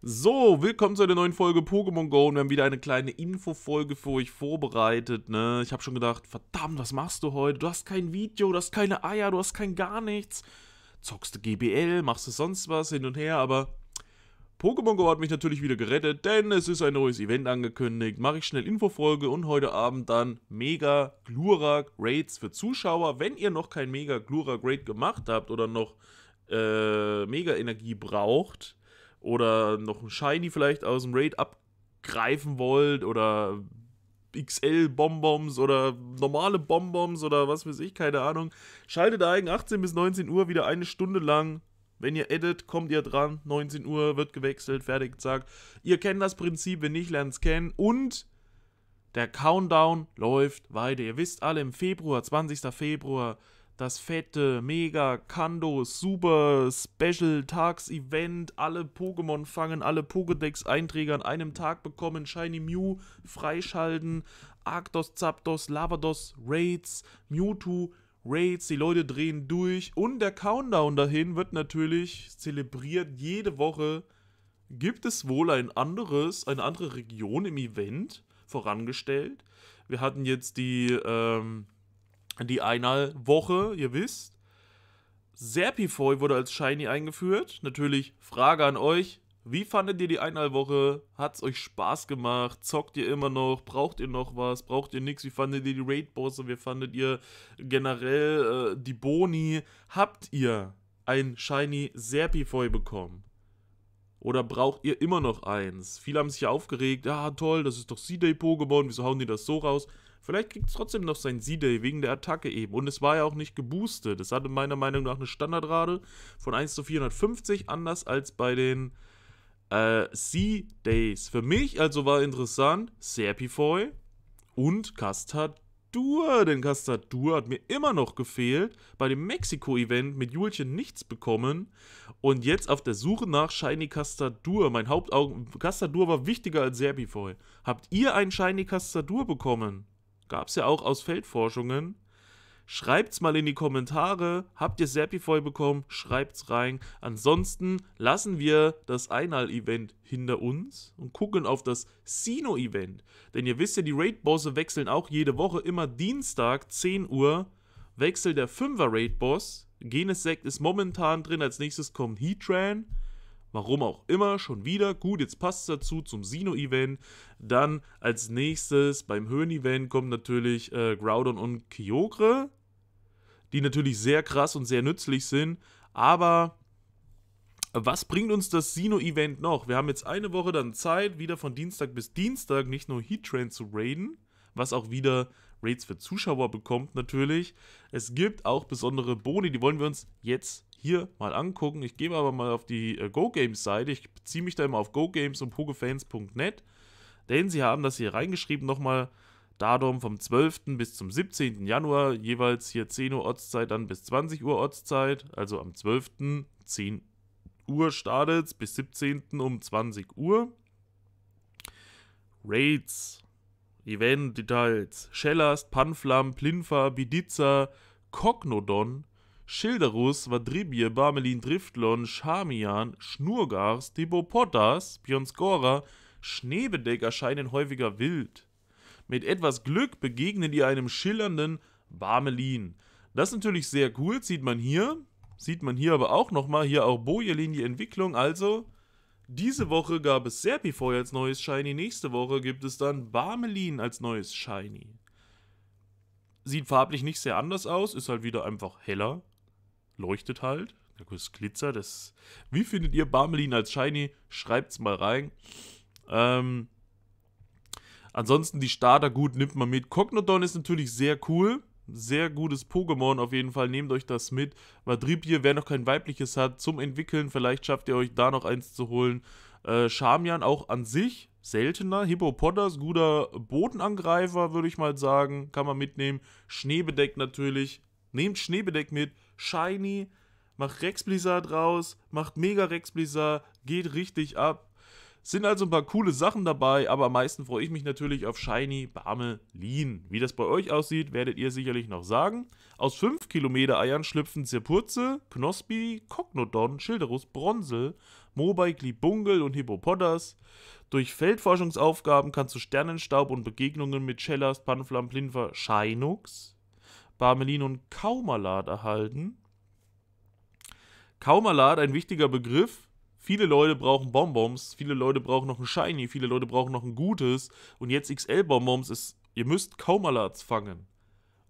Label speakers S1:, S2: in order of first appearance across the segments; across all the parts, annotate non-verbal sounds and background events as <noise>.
S1: So, willkommen zu einer neuen Folge Pokémon Go und wir haben wieder eine kleine Infofolge für euch vorbereitet, ne? Ich habe schon gedacht, verdammt, was machst du heute? Du hast kein Video, du hast keine Eier, du hast kein gar nichts. Zockst du GBL, machst du sonst was hin und her, aber Pokémon Go hat mich natürlich wieder gerettet, denn es ist ein neues Event angekündigt. Mache ich schnell Infofolge und heute Abend dann Mega Glurak Raids für Zuschauer. Wenn ihr noch kein Mega Glurak Raid gemacht habt oder noch äh, Mega Energie braucht, oder noch ein Shiny vielleicht aus dem Raid abgreifen wollt oder XL-Bonbons oder normale Bonbons oder was weiß ich, keine Ahnung. Schaltet ein, 18 bis 19 Uhr, wieder eine Stunde lang. Wenn ihr edit, kommt ihr dran. 19 Uhr wird gewechselt, fertig, zack. Ihr kennt das Prinzip, wenn nicht, lernt es kennen. Und der Countdown läuft weiter. Ihr wisst alle, im Februar, 20. Februar, das fette, mega, Kando, super, Special, Tags-Event, alle Pokémon fangen, alle Pokédex-Einträge an einem Tag bekommen, Shiny Mew freischalten, Arctos, Zapdos, Lavados, Raids, Mewtwo, Raids, die Leute drehen durch und der Countdown dahin wird natürlich zelebriert. Jede Woche gibt es wohl ein anderes, eine andere Region im Event vorangestellt. Wir hatten jetzt die, ähm, die einer Woche, ihr wisst. Serpifoy wurde als Shiny eingeführt. Natürlich Frage an euch. Wie fandet ihr die Einhalbwoche? es euch Spaß gemacht? Zockt ihr immer noch? Braucht ihr noch was? Braucht ihr nichts? Wie fandet ihr die Raid-Bosse? Wie fandet ihr generell äh, die Boni? Habt ihr ein Shiny Serpifoy bekommen? Oder braucht ihr immer noch eins? Viele haben sich ja aufgeregt, ah toll, das ist doch C-Day-Pokémon, wieso hauen die das so raus? Vielleicht kriegt es trotzdem noch sein C-Day wegen der Attacke eben. Und es war ja auch nicht geboostet. Es hatte meiner Meinung nach eine Standardrate von 1 zu 450, anders als bei den äh, C-Days. Für mich also war interessant Serpifoy und Custard Castadur, denn Castadur hat mir immer noch gefehlt. Bei dem Mexiko-Event mit Julchen nichts bekommen. Und jetzt auf der Suche nach Shiny Castadur. Mein Hauptaugen. Castadur war wichtiger als Serbifoy. Habt ihr einen Shiny Castadur bekommen? Gab's ja auch aus Feldforschungen. Schreibt's mal in die Kommentare. Habt ihr Serpify bekommen? Schreibt's rein. Ansonsten lassen wir das Einal-Event hinter uns und gucken auf das Sino-Event. Denn ihr wisst ja, die Raid-Bosse wechseln auch jede Woche. Immer Dienstag, 10 Uhr, wechselt der 5er Raid-Boss. Genesect ist momentan drin. Als nächstes kommt Heatran. Warum auch immer, schon wieder. Gut, jetzt passt es dazu zum Sino-Event. Dann als nächstes beim Höhen-Event kommen natürlich äh, Groudon und Kyogre die natürlich sehr krass und sehr nützlich sind. Aber was bringt uns das Sino-Event noch? Wir haben jetzt eine Woche dann Zeit, wieder von Dienstag bis Dienstag nicht nur Heat Train zu raiden, was auch wieder Raids für Zuschauer bekommt natürlich. Es gibt auch besondere Boni, die wollen wir uns jetzt hier mal angucken. Ich gehe aber mal auf die äh, GoGames-Seite. Ich beziehe mich da immer auf GoGames und PokeFans.net, denn sie haben das hier reingeschrieben nochmal Datum vom 12. bis zum 17. Januar, jeweils hier 10 Uhr Ortszeit, dann bis 20 Uhr Ortszeit. Also am 12. 10 Uhr startet bis 17. um 20 Uhr. Raids, Event-Details, Schellast, Panflam, Plinfa, Bidiza, Kognodon, Schilderus, Vadribie, Barmelin, Driftlon, Charmian, Schnurgars, Dibopotas, Bionskora, Schneebedeck erscheinen häufiger wild. Mit etwas Glück begegnet ihr einem schillernden Barmelin. Das ist natürlich sehr cool, sieht man hier. Sieht man hier aber auch nochmal, hier auch Bojelin die Entwicklung, also... Diese Woche gab es Serpifoy als neues Shiny, nächste Woche gibt es dann Barmelin als neues Shiny. Sieht farblich nicht sehr anders aus, ist halt wieder einfach heller, leuchtet halt, das Glitzer, das... Wie findet ihr Barmelin als Shiny? Schreibt's mal rein. Ähm, Ansonsten die Starter, gut, nimmt man mit. Cognodon ist natürlich sehr cool. Sehr gutes Pokémon auf jeden Fall, nehmt euch das mit. Vadripier, wer noch kein weibliches hat, zum Entwickeln, vielleicht schafft ihr euch da noch eins zu holen. Äh, Charmian auch an sich seltener. Hippopotas, guter Bodenangreifer, würde ich mal sagen. Kann man mitnehmen. Schneebedeck natürlich. Nehmt Schneebedeck mit. Shiny. Macht Rex Blizzard raus. Macht Mega Rex Blizzard. Geht richtig ab. Sind also ein paar coole Sachen dabei, aber am meisten freue ich mich natürlich auf Shiny Barmelin. Wie das bei euch aussieht, werdet ihr sicherlich noch sagen. Aus 5 Kilometer Eiern schlüpfen Zirpurze, Knospi, Kognodon, Schilderus, Bronzel, Mobike, Libungel und Hippopotas. Durch Feldforschungsaufgaben kannst du Sternenstaub und Begegnungen mit Cellast, Panflam, Plinfer, Shinux, Barmelin und Kaumalat erhalten. Kaumalat, ein wichtiger Begriff, Viele Leute brauchen Bonbons, viele Leute brauchen noch ein Shiny, viele Leute brauchen noch ein gutes. Und jetzt XL-Bonbons ist, ihr müsst Kaumalards fangen.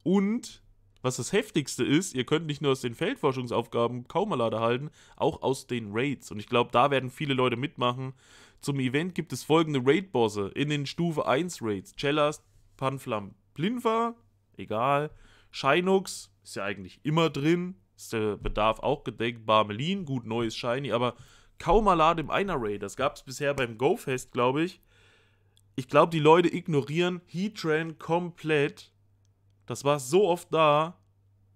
S1: Und, was das Heftigste ist, ihr könnt nicht nur aus den Feldforschungsaufgaben Kaumalade halten, auch aus den Raids. Und ich glaube, da werden viele Leute mitmachen. Zum Event gibt es folgende Raid-Bosse in den Stufe 1 Raids. Cellas, Panflam, Plinfa, egal. Shinox, ist ja eigentlich immer drin. Ist der Bedarf auch gedeckt. Barmelin, gut neues Shiny, aber kaum Kaumalade im Einerray. Das gab es bisher beim GoFest, glaube ich. Ich glaube, die Leute ignorieren Heatran komplett. Das war so oft da.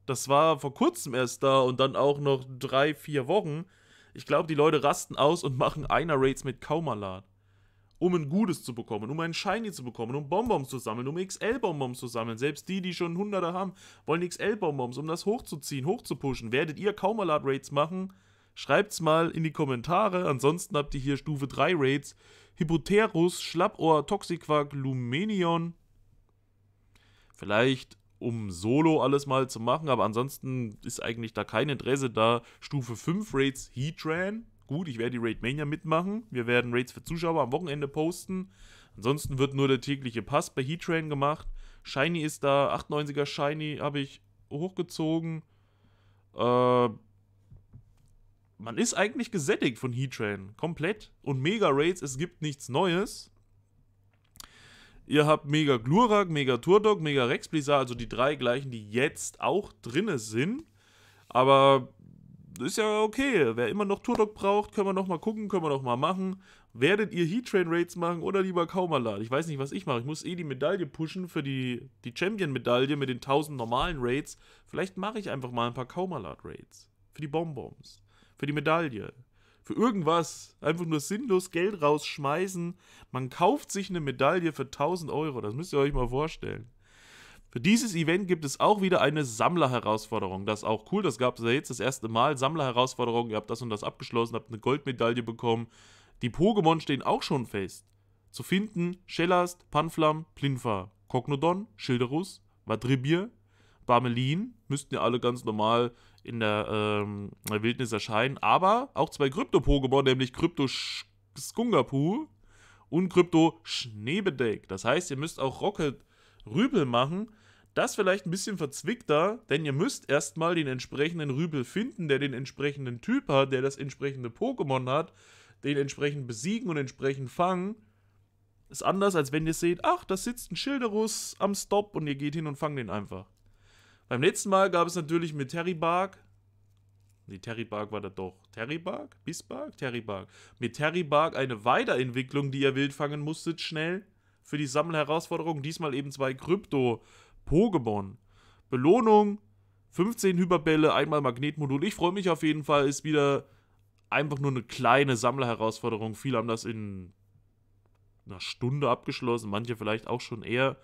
S1: Das war vor kurzem erst da und dann auch noch drei, vier Wochen. Ich glaube, die Leute rasten aus und <laughs> machen Einer-Raids mit Kaumalat. Um ein Gutes zu bekommen, um ein Shiny zu bekommen, um Bonbons zu sammeln, um XL-Bonbons zu sammeln. Selbst die, die schon Hunderte haben, wollen XL-Bonbons, um das hochzuziehen, hochzupushen. Werdet ihr Kaumalat-Raids machen? Schreibt's mal in die Kommentare. Ansonsten habt ihr hier Stufe 3 Raids. Hypotherus, Schlappohr, Toxiquack, Lumenion. Vielleicht um Solo alles mal zu machen, aber ansonsten ist eigentlich da kein Interesse da. Stufe 5 Raids Heatran. Gut, ich werde die Raid Mania mitmachen. Wir werden Raids für Zuschauer am Wochenende posten. Ansonsten wird nur der tägliche Pass bei Heatran gemacht. Shiny ist da, 98er Shiny habe ich hochgezogen. Äh, man ist eigentlich gesättigt von Heatran. Komplett. Und Mega Raids, es gibt nichts Neues. Ihr habt Mega Glurak, Mega Turdog, Mega Rex Blizzard, also die drei gleichen, die jetzt auch drinne sind. Aber ist ja okay. Wer immer noch Turdog braucht, können wir nochmal gucken, können wir nochmal machen. Werdet ihr Heattrain Raids machen oder lieber Kaumalad? Ich weiß nicht, was ich mache. Ich muss eh die Medaille pushen für die, die Champion-Medaille mit den 1000 normalen Raids. Vielleicht mache ich einfach mal ein paar Kaumalad Raids. Für die Bonbons. Für die Medaille. Für irgendwas. Einfach nur sinnlos Geld rausschmeißen. Man kauft sich eine Medaille für 1000 Euro. Das müsst ihr euch mal vorstellen. Für dieses Event gibt es auch wieder eine Sammlerherausforderung. Das ist auch cool, das gab es ja jetzt das erste Mal. Sammlerherausforderung, ihr habt das und das abgeschlossen, habt eine Goldmedaille bekommen. Die Pokémon stehen auch schon fest. Zu finden Shellast, Panflam, Plinfa, Cognodon, Schilderus, Vadribir, Barmelin, müssten ja alle ganz normal in der, ähm, Wildnis erscheinen. Aber auch zwei Krypto-Pokémon, nämlich Krypto-Skungapu und Krypto-Schneebedeck. Das heißt, ihr müsst auch Rocket-Rübel machen. Das vielleicht ein bisschen verzwickter, denn ihr müsst erstmal den entsprechenden Rübel finden, der den entsprechenden Typ hat, der das entsprechende Pokémon hat, den entsprechend besiegen und entsprechend fangen. Ist anders, als wenn ihr seht, ach, da sitzt ein Schilderus am Stop und ihr geht hin und fangt den einfach. Beim letzten Mal gab es natürlich mit Terry Bark. Nee, Terry Bark war da doch. Terry Bark? Bisbark? Terry Bark. Mit Terry Bark eine Weiterentwicklung, die ihr wild fangen musstet, schnell. Für die Sammelherausforderung. Diesmal eben zwei Krypto-Pokémon. Belohnung: 15 Hyperbälle, einmal Magnetmodul. Ich freue mich auf jeden Fall. Ist wieder einfach nur eine kleine Sammlerherausforderung. Viele haben das in einer Stunde abgeschlossen, manche vielleicht auch schon eher.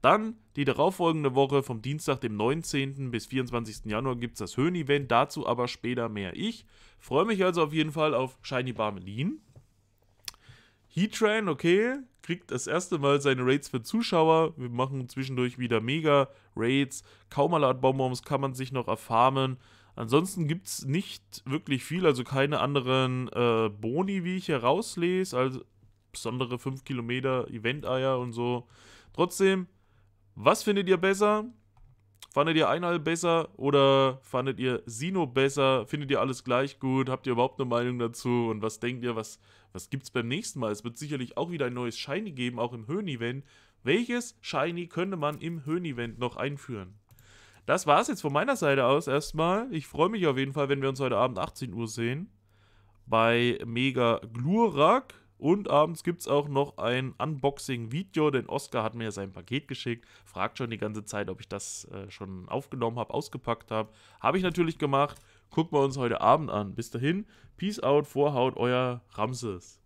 S1: Dann die darauffolgende Woche vom Dienstag, dem 19. bis 24. Januar gibt es das Höhen-Event, dazu aber später mehr ich. Freue mich also auf jeden Fall auf Shiny Barmelin. Heatran, okay, kriegt das erste Mal seine Raids für Zuschauer. Wir machen zwischendurch wieder Mega-Raids. Kaumalat Bonbons kann man sich noch erfarmen. Ansonsten gibt es nicht wirklich viel, also keine anderen äh, Boni, wie ich hier rauslese. Also besondere 5 Kilometer Event-Eier und so. Trotzdem, was findet ihr besser? Fandet ihr Einal besser oder fandet ihr Sino besser? Findet ihr alles gleich gut? Habt ihr überhaupt eine Meinung dazu? Und was denkt ihr, was, was gibt es beim nächsten Mal? Es wird sicherlich auch wieder ein neues Shiny geben, auch im Höhen-Event. Welches Shiny könnte man im Höhen-Event noch einführen? Das war es jetzt von meiner Seite aus erstmal. Ich freue mich auf jeden Fall, wenn wir uns heute Abend 18 Uhr sehen. Bei Mega Glurak. Und abends gibt es auch noch ein Unboxing-Video, denn Oscar hat mir ja sein Paket geschickt. Fragt schon die ganze Zeit, ob ich das äh, schon aufgenommen habe, ausgepackt habe. Habe ich natürlich gemacht. Gucken wir uns heute Abend an. Bis dahin, Peace out, Vorhaut, euer Ramses.